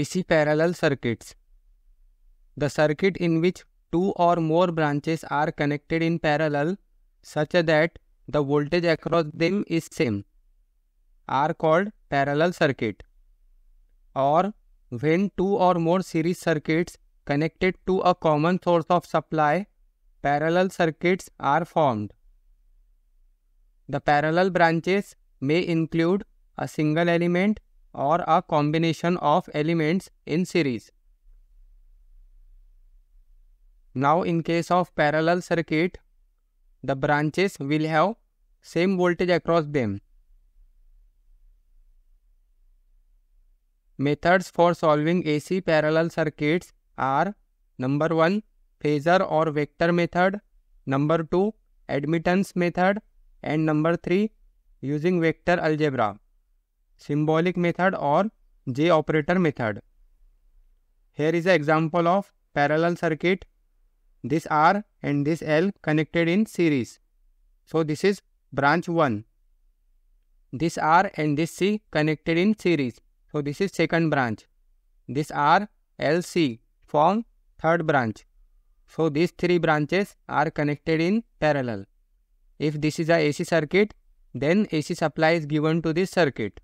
AC parallel circuits. The circuit in which two or more branches are connected in parallel such that the voltage across them is same are called parallel circuit. Or when two or more series circuits connected to a common source of supply, parallel circuits are formed. The parallel branches may include a single element or a combination of elements in series. Now in case of parallel circuit, the branches will have same voltage across them. Methods for solving AC parallel circuits are number 1 phasor or vector method, number 2 admittance method and number 3 using vector algebra symbolic method or J operator method. Here is an example of parallel circuit. This R and this L connected in series. So this is branch 1. This R and this C connected in series. So this is second branch. This R, L, C form third branch. So these three branches are connected in parallel. If this is a AC circuit, then AC supply is given to this circuit.